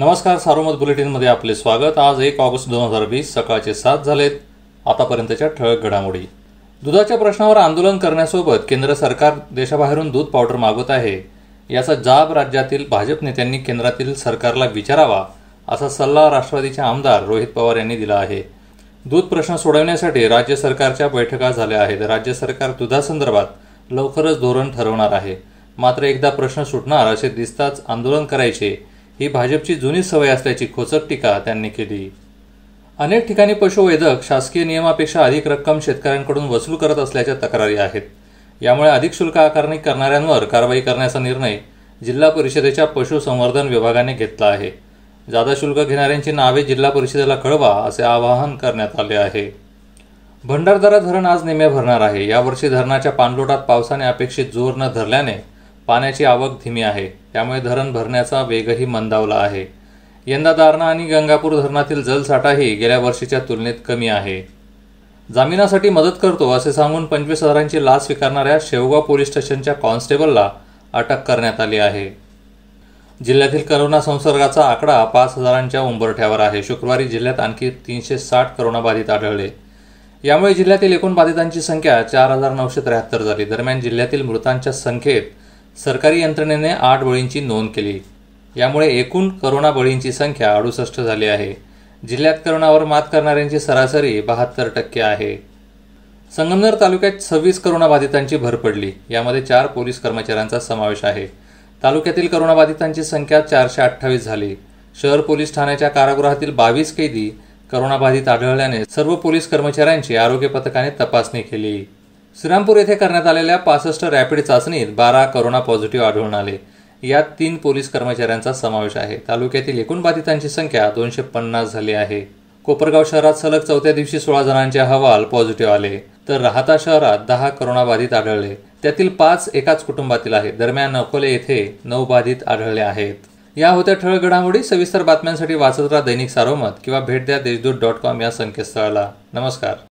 नमस्कार सार्वमत बुलेटिनमध्ये आपले स्वागत आज एक ऑगस्ट दोन हजार वीस सकाळचे सात झालेत आतापर्यंतच्या ठळक घडामोडी दुधाच्या प्रश्नावर आंदोलन करण्यासोबत केंद्र सरकार देशाबाहेरून दूध पावडर मागवत आहे याचा जाब राज्यातील भाजप नेत्यांनी केंद्रातील सरकारला विचारावा असा सल्ला राष्ट्रवादीचे आमदार रोहित पवार यांनी दिला आहे दूध प्रश्न सोडवण्यासाठी राज्य सरकारच्या बैठका झाल्या आहेत राज्य सरकार दुधासंदर्भात लवकरच धोरण ठरवणार आहे मात्र एकदा प्रश्न सुटणार असे दिसताच आंदोलन करायचे ही भाजपची जुनी सवय असल्याची खोचक टीका त्यांनी केली अनेक ठिकाणी पशुवैदक शासकीय नियमापेक्षा अधिक रक्कम शेतकऱ्यांकडून वसूल करत असल्याच्या तक्रारी आहेत यामुळे अधिक शुल्क आकारणी करणाऱ्यांवर कारवाई करण्याचा निर्णय जिल्हा परिषदेच्या पशुसंवर्धन विभागाने घेतला आहे जादा शुल्क घेणाऱ्यांची नावे जिल्हा परिषदेला कळवा असे आवाहन करण्यात आले आहे भंडारदरा धरण आज निम्मे भरणार आहे यावर्षी धरणाच्या पाणलोटात पावसाने अपेक्षित जोर न धरल्याने पाण्याची आवक धीमी आहे त्यामुळे धरण भरण्याचा वेगही मंदावला आहे यंदा दारणा आणि गंगापूर धरणातील जलसाठाही गेल्या वर्षीच्या तुलनेत कमी आहे जामिनासाठी मदत करतो असे सांगून पंचवीस हजारांची लाच स्वीकारणाऱ्या शेवगाव पोलीस स्टेशनच्या कॉन्स्टेबलला अटक करण्यात आली आहे जिल्ह्यातील करोना संसर्गाचा आकडा पाच हजारांच्या उंबरठ्यावर आहे शुक्रवारी जिल्ह्यात आणखी तीनशे साठ करोनाबाधित आढळले यामुळे जिल्ह्यातील एकूण बाधितांची संख्या चार हजार नऊशे त्र्याहत्तर झाली दरम्यान जिल्ह्यातील मृतांच्या संख्येत सरकारी यंत्रणेने आठ बळींची नोंद केली यामुळे एकूण करोना बळींची संख्या अडुसष्ट झाली आहे जिल्ह्यात करोनावर मात करणाऱ्यांची सरासरी बहात्तर टक्के आहे संगमनेर तालुक्यात सव्वीस करोनाबाधितांची भर पडली यामध्ये चार पोलीस कर्मचाऱ्यांचा समावेश आहे तालुक्यातील करोनाबाधितांची संख्या चारशे अठ्ठावीस झाली शहर पोलीस ठाण्याच्या कारागृहातील बावीस कैदी करोनाबाधित आढळल्याने सर्व पोलीस कर्मचाऱ्यांची आरोग्य पथकाने तपासणी केली श्रीरामपूर येथे करण्यात आलेल्या पासष्ट रॅपिड चाचणीत बारा करोना पॉझिटिव्ह आढळून आले यात तीन पोलीस कर्मचाऱ्यांचा समावेश आहे तालुक्यातील एकूण बाधितांची संख्या दोनशे पन्नास झाली आहे कोपरगाव शहरात सलग चौथ्या दिवशी सोळा जणांचे अहवाल पॉझिटिव्ह आले तर राहता शहरात दहा करोना बाधित आढळले त्यातील पाच एकाच कुटुंबातील आहेत दरम्यान अकोले येथे नऊ बाधित आढळले आहेत या होत्या ठळक घडामोडी सविस्तर बातम्यांसाठी वाचत राहा दैनिक सारोमत किंवा भेट द्या देशदूत डॉट कॉम या संकेतस्थळाला नमस्कार